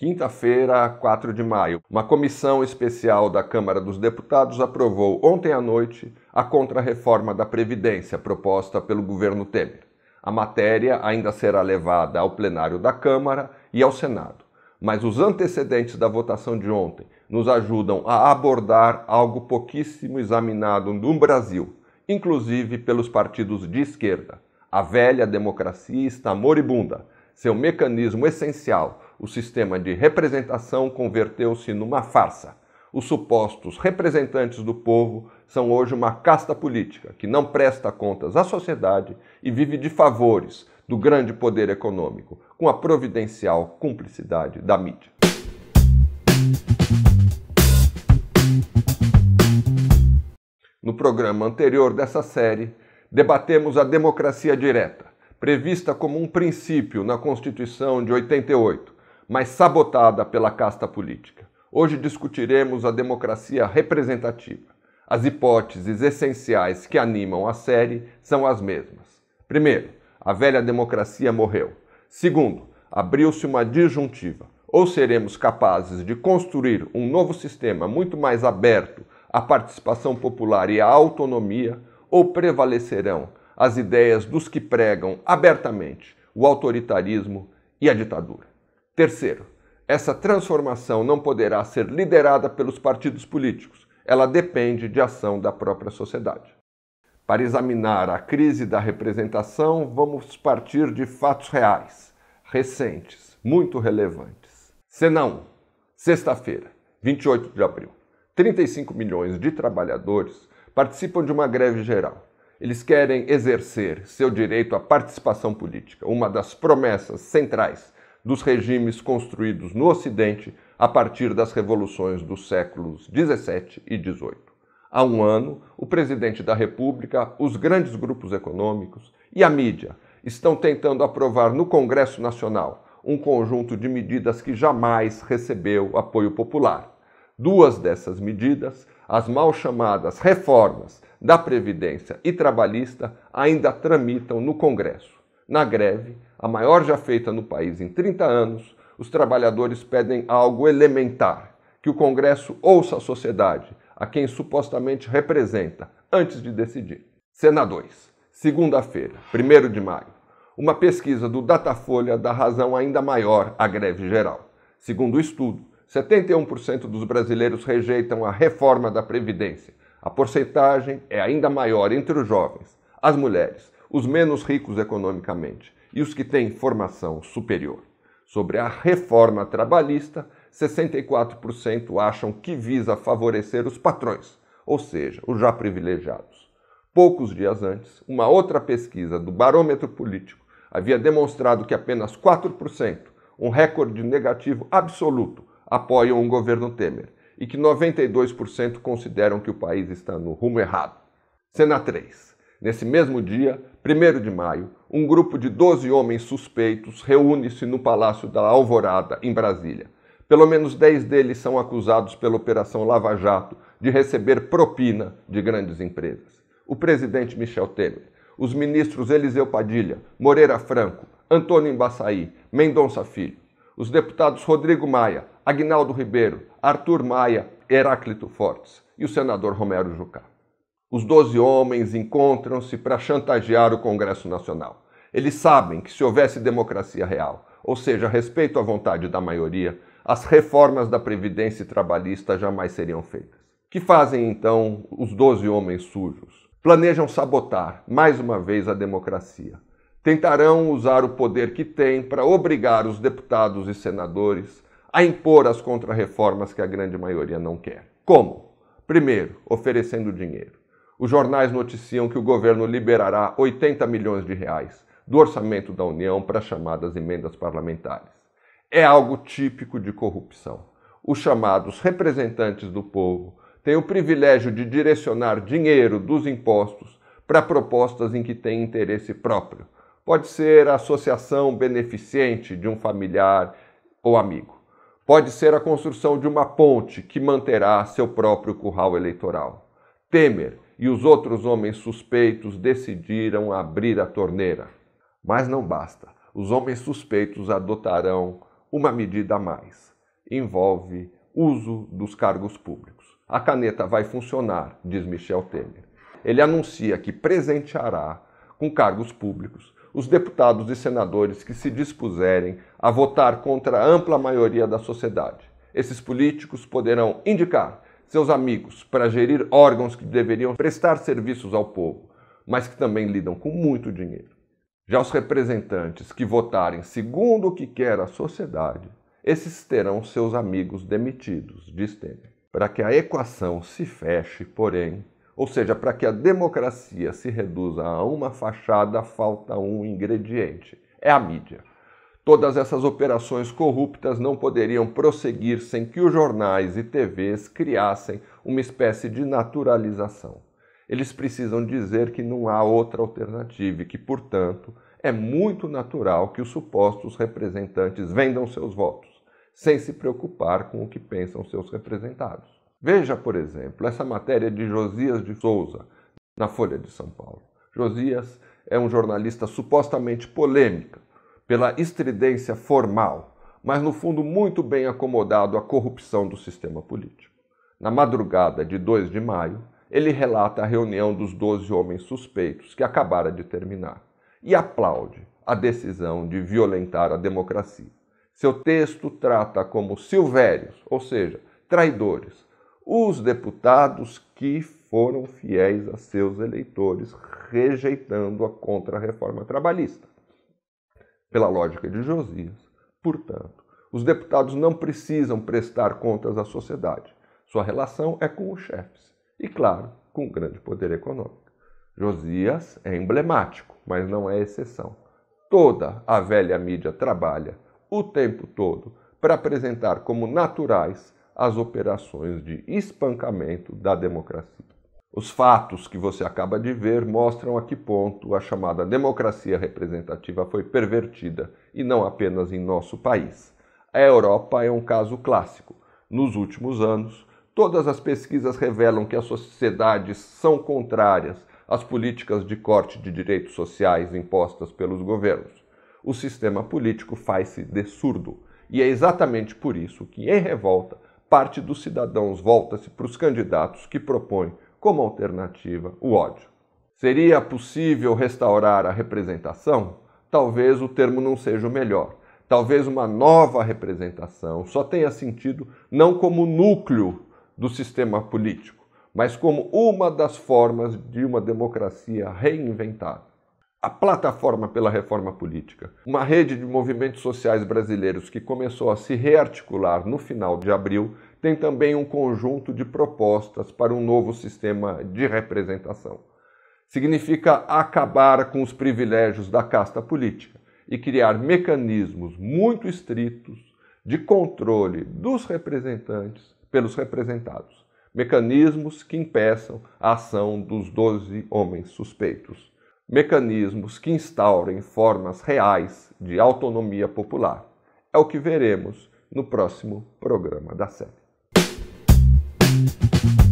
Quinta-feira, 4 de maio, uma comissão especial da Câmara dos Deputados aprovou ontem à noite a contrarreforma da Previdência proposta pelo governo Temer. A matéria ainda será levada ao plenário da Câmara e ao Senado, mas os antecedentes da votação de ontem nos ajudam a abordar algo pouquíssimo examinado no Brasil, inclusive pelos partidos de esquerda. A velha democracia está moribunda. Seu mecanismo essencial o sistema de representação converteu-se numa farsa. Os supostos representantes do povo são hoje uma casta política que não presta contas à sociedade e vive de favores do grande poder econômico, com a providencial cumplicidade da mídia. No programa anterior dessa série, debatemos a democracia direta, prevista como um princípio na Constituição de 88, mas sabotada pela casta política. Hoje discutiremos a democracia representativa. As hipóteses essenciais que animam a série são as mesmas. Primeiro, a velha democracia morreu. Segundo, abriu-se uma disjuntiva. Ou seremos capazes de construir um novo sistema muito mais aberto à participação popular e à autonomia, ou prevalecerão as ideias dos que pregam abertamente o autoritarismo e a ditadura. Terceiro, essa transformação não poderá ser liderada pelos partidos políticos, ela depende de ação da própria sociedade. Para examinar a crise da representação, vamos partir de fatos reais, recentes, muito relevantes. Senão, sexta-feira, 28 de abril, 35 milhões de trabalhadores participam de uma greve geral. Eles querem exercer seu direito à participação política, uma das promessas centrais dos regimes construídos no Ocidente a partir das revoluções dos séculos 17 e 18. Há um ano, o presidente da República, os grandes grupos econômicos e a mídia estão tentando aprovar no Congresso Nacional um conjunto de medidas que jamais recebeu apoio popular. Duas dessas medidas, as mal chamadas reformas da Previdência e Trabalhista, ainda tramitam no Congresso. Na greve, a maior já feita no país em 30 anos, os trabalhadores pedem algo elementar: que o Congresso ouça a sociedade, a quem supostamente representa, antes de decidir. Cena 2. Segunda-feira, 1 de maio. Uma pesquisa do Datafolha dá razão ainda maior à greve geral. Segundo o estudo, 71% dos brasileiros rejeitam a reforma da Previdência. A porcentagem é ainda maior entre os jovens. As mulheres, os menos ricos economicamente e os que têm formação superior. Sobre a reforma trabalhista, 64% acham que visa favorecer os patrões, ou seja, os já privilegiados. Poucos dias antes, uma outra pesquisa do Barômetro Político havia demonstrado que apenas 4%, um recorde negativo absoluto, apoiam o governo Temer e que 92% consideram que o país está no rumo errado. Cena 3. Nesse mesmo dia, 1 de maio, um grupo de 12 homens suspeitos reúne-se no Palácio da Alvorada, em Brasília. Pelo menos 10 deles são acusados pela Operação Lava Jato de receber propina de grandes empresas. O presidente Michel Temer, os ministros Eliseu Padilha, Moreira Franco, Antônio Embaçaí, Mendonça Filho, os deputados Rodrigo Maia, Agnaldo Ribeiro, Arthur Maia, Heráclito Fortes e o senador Romero Jucá. Os doze homens encontram-se para chantagear o Congresso Nacional. Eles sabem que se houvesse democracia real, ou seja, respeito à vontade da maioria, as reformas da Previdência Trabalhista jamais seriam feitas. O Que fazem então os doze homens sujos? Planejam sabotar, mais uma vez, a democracia. Tentarão usar o poder que têm para obrigar os deputados e senadores a impor as contrarreformas que a grande maioria não quer. Como? Primeiro, oferecendo dinheiro. Os jornais noticiam que o governo liberará 80 milhões de reais do orçamento da União para chamadas emendas parlamentares. É algo típico de corrupção. Os chamados representantes do povo têm o privilégio de direcionar dinheiro dos impostos para propostas em que têm interesse próprio. Pode ser a associação beneficente de um familiar ou amigo. Pode ser a construção de uma ponte que manterá seu próprio curral eleitoral. Temer e os outros homens suspeitos decidiram abrir a torneira. Mas não basta. Os homens suspeitos adotarão uma medida a mais. Envolve uso dos cargos públicos. A caneta vai funcionar, diz Michel Temer. Ele anuncia que presenteará com cargos públicos os deputados e senadores que se dispuserem a votar contra a ampla maioria da sociedade. Esses políticos poderão indicar seus amigos para gerir órgãos que deveriam prestar serviços ao povo, mas que também lidam com muito dinheiro. Já os representantes que votarem segundo o que quer a sociedade, esses terão seus amigos demitidos, diz Temer. Para que a equação se feche, porém, ou seja, para que a democracia se reduza a uma fachada, falta um ingrediente: é a mídia. Todas essas operações corruptas não poderiam prosseguir sem que os jornais e TVs criassem uma espécie de naturalização. Eles precisam dizer que não há outra alternativa e que, portanto, é muito natural que os supostos representantes vendam seus votos, sem se preocupar com o que pensam seus representados. Veja, por exemplo, essa matéria de Josias de Souza, na Folha de São Paulo. Josias é um jornalista supostamente polêmico pela estridência formal, mas no fundo muito bem acomodado à corrupção do sistema político. Na madrugada de 2 de maio, ele relata a reunião dos 12 homens suspeitos, que acabara de terminar, e aplaude a decisão de violentar a democracia. Seu texto trata como silvérios, ou seja, traidores, os deputados que foram fiéis a seus eleitores, rejeitando a contra-reforma trabalhista pela lógica de Josias. Portanto, os deputados não precisam prestar contas à sociedade. Sua relação é com os chefes e, claro, com o grande poder econômico. Josias é emblemático, mas não é exceção. Toda a velha mídia trabalha o tempo todo para apresentar como naturais as operações de espancamento da democracia. Os fatos que você acaba de ver mostram a que ponto a chamada democracia representativa foi pervertida, e não apenas em nosso país. A Europa é um caso clássico. Nos últimos anos, todas as pesquisas revelam que as sociedades são contrárias às políticas de corte de direitos sociais impostas pelos governos. O sistema político faz-se de surdo, e é exatamente por isso que, em revolta, parte dos cidadãos volta-se para os candidatos que propõem como alternativa o ódio. Seria possível restaurar a representação? Talvez o termo não seja o melhor. Talvez uma nova representação só tenha sentido não como núcleo do sistema político, mas como uma das formas de uma democracia reinventada. A plataforma pela reforma política, uma rede de movimentos sociais brasileiros que começou a se rearticular no final de abril, tem também um conjunto de propostas para um novo sistema de representação. Significa acabar com os privilégios da casta política e criar mecanismos muito estritos de controle dos representantes pelos representados, mecanismos que impeçam a ação dos 12 homens suspeitos, mecanismos que instaurem formas reais de autonomia popular. É o que veremos no próximo programa da série. thank you